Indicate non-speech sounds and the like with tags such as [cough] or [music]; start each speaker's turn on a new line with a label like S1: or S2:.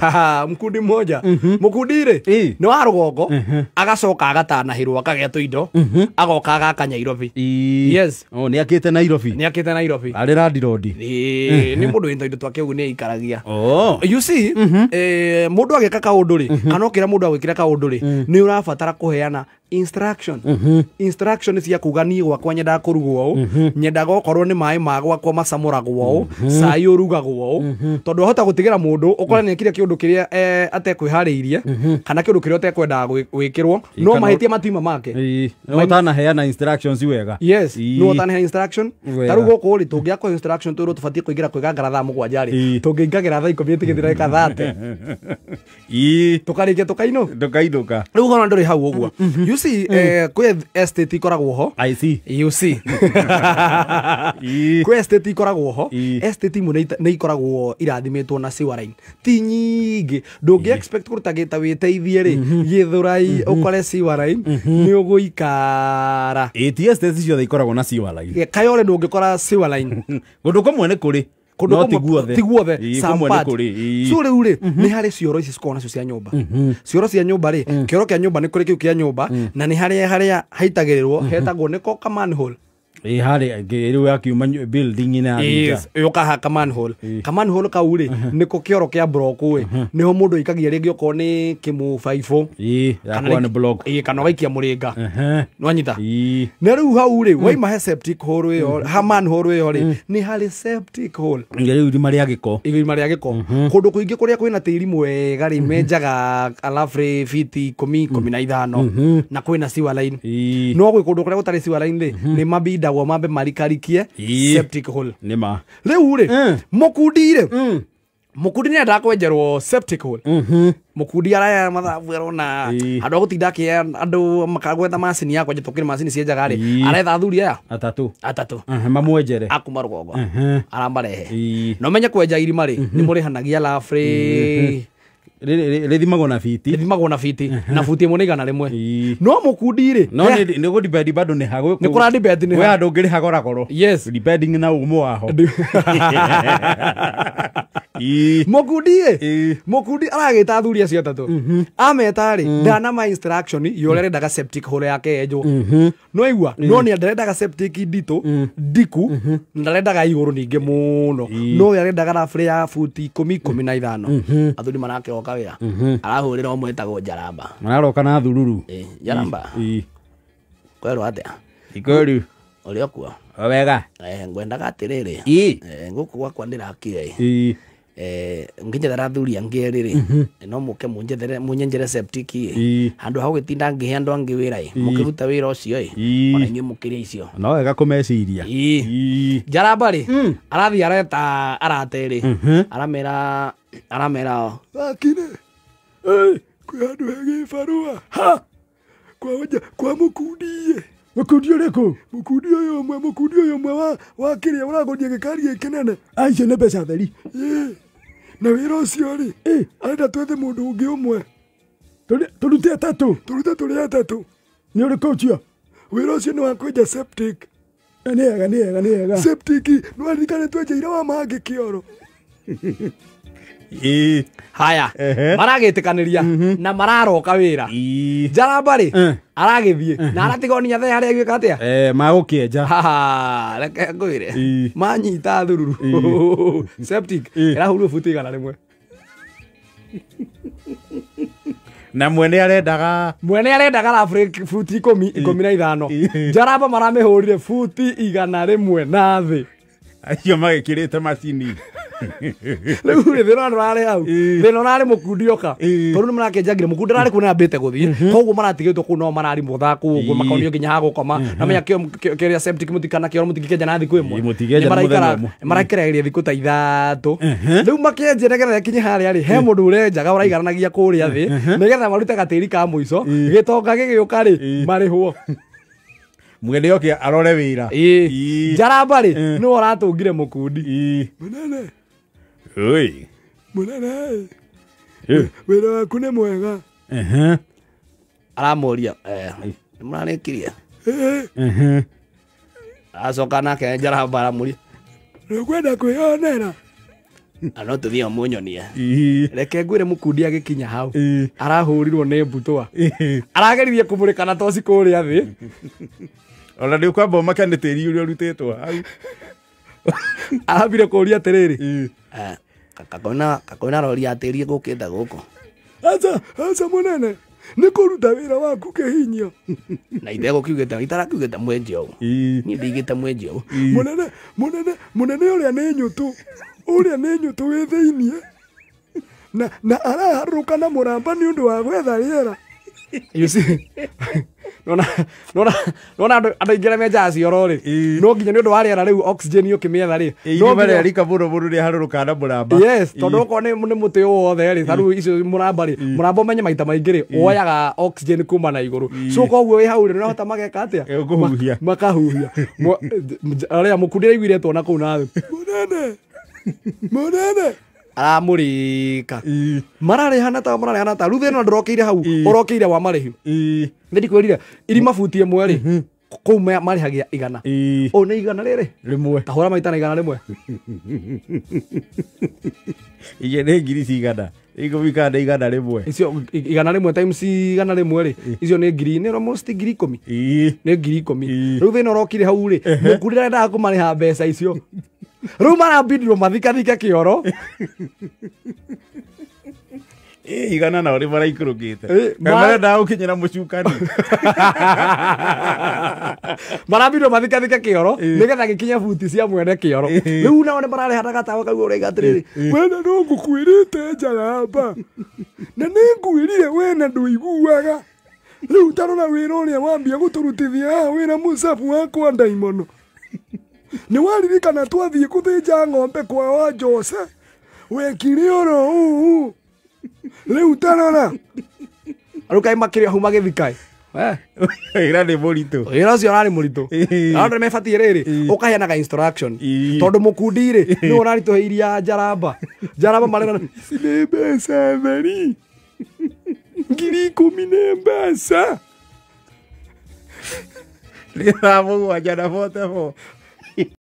S1: [laughs] mkundi mmoja mukundire mhm. nä wa rå gongo mhm. agacoka agatanahä rwo akagä a tå indo mhm. agoka agaka nyairobi nä akä te nairobi nä akä te nairobi arä randirondi nä må ndå wä na indo twake ugu ni ikaragia aikaragia må ndå agä ka kaå ndå rä kana å kä rä a må ndå agwä kä ra kaå mm. ndå rä nä å rabatara kå heana instruction mm -hmm. instruction cia kuga niä gwakwa nyendaga kå rugwo å mm -hmm. nyendaga okorwo nä maä mhm. mhm. e, mhm. ma gwakwa macamå å mm -hmm. cai å rugagwo å tondå ahota gå tigä ra må ndå å kora nä akire kä å ndå kä rä a atekwä harä irie kana kä å ndå kä rä a atekwendaga gwä kä rwo no mahä tia matima make wega yes no otanaheana tarä u gå kå rä tå ngä akwo tå rwo tå batiä kå ingä ra kwä gangara thaa må gwanja rä tå ngä ingagä ra thaa ikå mi tä gä tä ra ä kathate [laughs] tå karä kia tå kainå tå kainå ka rä u hau å guo Mm. Eh, see ikoragwo ho [laughs] kwä ikoragwo ho estate irathimätwo na ti nyingä ndå ngä ruta gä ta wä teithie rä mhm. gä thå rai å mhm. kore nä å mhm. gå ikara ciothe ikoragwo na kayore ndå ngä kora siwarin gå [laughs] ndå kå mwe nä kå rä kundu ti guothe so rä u rä nä harä cioro ici cikoragwo nacio cia nyå mba mhm. cioro cia nyå mba rä mhm. kä oro kä a nyå mba nä kå rä kä u kä a nyå mba mhm. na nä harä a harä a haitagä rä rwo hetagwo nä ko kamanhole e harä ä rä akiuma yå kaha kamanhol kau rä nä kå kä oro kä a brokå ä nä ho må ndå aikagia rä ngä okorwo nä ko må baibå kana waikia må rä nga nwanyita nä rä u hau rä waimahe hå rä yo haman hå rä yo rä nä we rä u irima rä a gä ko irima rä a gä ko kå ndå kå ingä kå rä a kwä na tä iri mwega rä menjaga alafrä biti ikå mi ikå mi na ithano na kwä na no gwä kå ndå kå rä a gå tarä rä nä metagwo mambe marikarikie septic hole nima riu ri mukundi ri mukundi mm. nenda kwenjerwo septic hole mukundi mm-hmm. ara araya mathabu arona andu agutinda akie andu makagwetha macini yakwa njitũkĩre macini cienjaga rĩ aretha thuri aya atatũ atatũ mamwenjere akuma
S2: rũgongo
S1: aramarehe no menye kwenja irima rĩ nĩ mm-hmm. mũrĩhanagia lafrĩ mm-hmm rithimagwo na biti rithimagwo na biti [laughs] na buti ĩmwe nĩ rimwe no mukundi ri no ni go depend bado ni hagũ nĩ kũra depend nĩ wea hagora goro yes depending na ũmũ waho [laughs]
S2: [laughs]
S1: mukundie mukundi aragita thuria acio atatu mhm. ameta ri mhm. ndanama instruction yo rendaga septic hole yake enjwo
S2: mhm. no
S1: mm. igua no ni ndarendaga septic nditu ndiku ndarendaga iguru ningi muno no yarendaga rafre ya futi ikumi ikumi na ithano athuri marake oka wira arahurira omwe etagwo njaramba mararoka na thururu njaramba kwerwo atia ikweru uri okuo wega eh, ngwendaga atiriri eh, nguku gwakwa ndirakire Eh, nginya thara thuri angä rä rä mhm. eh, no må ke må nyenjere handå ha gå gä tinda ngä he andå angä wä ra må kä ruta wä ra å cio ona må kä rä icio no wega kå meciria njaramba arathi mm. arathiä areta araterä mhm. aramera aramera
S2: akinä kwä handå hegä barå a kwa må mukundi uriku mukundi uyu umwe mukundi uyu umwe wa kiria uragoria gikari gikinene aicio nä mbeca theri na wä ra å cio rä arenda twethe må ndå å ngä å mwe turi atatu atatå tå rute tå rä atatå nä å rä wä ra å cio nä wa kwenja nä ega ni ega nä ega ira wa mangä kioro [laughs]
S1: haya maragitikaneria mhm. na mararoka wira njaramba ri eh. aragithie mhm. na aratigoninya the aria gwika atia eh magukienja ha reke ngwire manyita thururu [laughs] septic irahuru buti igana rimwe [laughs] na mwene arendaga mwene arendaga la buti ikumi ikumi na ithano njaramba maramihurire buti igana rimwe na thi acio magikirite macini rä u rä thä na rarä hau thä na må kundi oka tondå nä må kundi rarä kuo nä ambä te gå thiä koguo maratigä two kå u no guo makonio nginya koma na menya kä rä a må tikana kä må na thikå ä thikå ta ithatå rä u harä he må ndå å renjaga å raigaranagia kå rä a thä gatä ri ka må ico gä tonga gä gä å ka rä marä hwo [laughs] oke arore wira njaramba rä nä woratå ngire må kundi oi munene wira waku nä mwega aramåria eh, nä må rarä kirie aracoka nake njaramba aramåria nä kwenda kwä yonera ah, no tå thiä må nyonie reke ngwä re må kundi agä kinya hau arahå rirwo nä mbutwa arageririe kå må rä kana toci kå rä a thä ona ndä kwamba å makanä tä ri å rä a å rutä two hau [laughs] arambire kuria atiriri eh, kakona kakona roria atirie gukinda guko
S2: aca aca munene nä kå ruta wä ra waku kä hinyio na itegå
S1: kiugä te itara kiugä te mwenje å niä ndigä te mwenje å
S2: må nene å rä a nä nyå tå å rä a nä nyå tå wä thä inie na araharå ka na må ramba nä å ndå wa gwetha rä era [laughs]
S1: nona nona nona andå aingä rä menjaga cioro rä no nginya nä å ndå wa rä era rä u å kä mä etha rä nomarerika må no må ndå nä aharå rå kana må ramba tondå okorwo nä må tä å wothe rä tarä u icio må ramba rä må ramba å menye maita maingä rä woyaga kuma na igå rå so koguo wä hau rä nä rahota mageka atä a makahuhia [laughs] arä a må kundä raiguiretwo na kå u na må
S2: nene må nene
S1: aramurika mararehana ta mararehana ta ruthe no ndirokeire hau urokeire wa marihi ndikwirire irima mm. futi imwe ri kå u igana å nä igana rä rä rä mwe maita na igana rä mwe icio nä ngiri cigana ikåmikana nä igana rä icio igana rä times igana rä mwe icio nä ngiri nä almost ngiri ikå mi ngiri ikå mi na å hau rä må kurä rendaga kå marä ha mbeca icio [laughs] rä u marambindirwo mathikathike kä oro igana nao rä maraikå rå ngä te marendaga gå kinyä ra må cukani [laughs] marambirwo mathikathike kä oro nä getha gä kinya buti cia mwene kä oro rä u
S2: nao nä mararehana gatawa kau raiga atä rä rä wena no ngå kwä te njaramba na nä ngwä wena ndå iguaga rä u tarona wä ra å rä a wambia gå tå rutithia haha wä ra må cabu wakwa ndaimono nä waririkana na twathiä kå thä nja ng'ombe kwao njose wekire å ro uu uh, rä uh. u tarora rä u kaä makä rä hau magä thikaä
S1: ira nä må ritå ira å cio ararä må ritå andå mebatiä rä rä å kaheanaga tondå må kundi rä nä å raritå he iria njaramba njaramba marä
S2: nä mbeca theri ngiri ikå nä mbeca nä ramå gwanja na botebo